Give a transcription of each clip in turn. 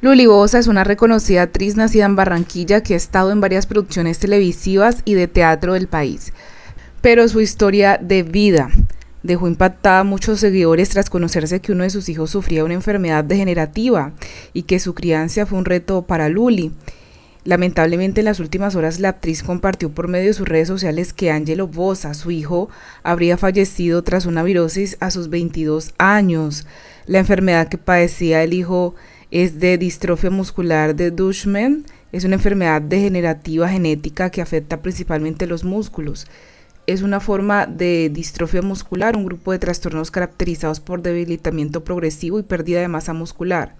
Luli Bosa es una reconocida actriz nacida en Barranquilla que ha estado en varias producciones televisivas y de teatro del país. Pero su historia de vida dejó impactada a muchos seguidores tras conocerse que uno de sus hijos sufría una enfermedad degenerativa y que su crianza fue un reto para Luli. Lamentablemente en las últimas horas la actriz compartió por medio de sus redes sociales que Angelo Bosa, su hijo, habría fallecido tras una virosis a sus 22 años. La enfermedad que padecía el hijo es de distrofia muscular de Dushman, Es una enfermedad degenerativa genética que afecta principalmente los músculos. Es una forma de distrofia muscular, un grupo de trastornos caracterizados por debilitamiento progresivo y pérdida de masa muscular.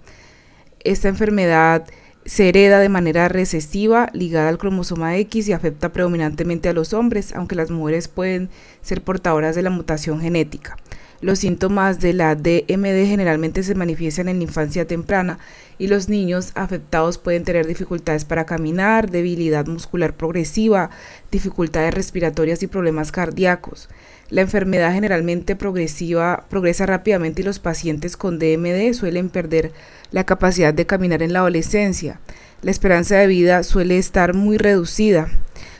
Esta enfermedad se hereda de manera recesiva, ligada al cromosoma X y afecta predominantemente a los hombres, aunque las mujeres pueden ser portadoras de la mutación genética. Los síntomas de la DMD generalmente se manifiestan en la infancia temprana y los niños afectados pueden tener dificultades para caminar, debilidad muscular progresiva, dificultades respiratorias y problemas cardíacos. La enfermedad generalmente progresiva progresa rápidamente y los pacientes con DMD suelen perder la capacidad de caminar en la adolescencia. La esperanza de vida suele estar muy reducida.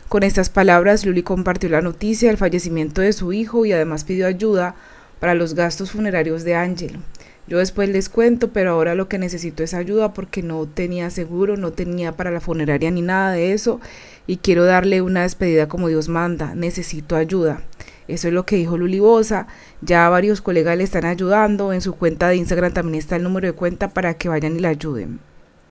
Con estas palabras, Luli compartió la noticia del fallecimiento de su hijo y además pidió ayuda para los gastos funerarios de Ángel, Yo después les cuento, pero ahora lo que necesito es ayuda porque no tenía seguro, no tenía para la funeraria ni nada de eso y quiero darle una despedida como Dios manda, necesito ayuda. Eso es lo que dijo Luli Bosa. Ya varios colegas le están ayudando. En su cuenta de Instagram también está el número de cuenta para que vayan y la ayuden.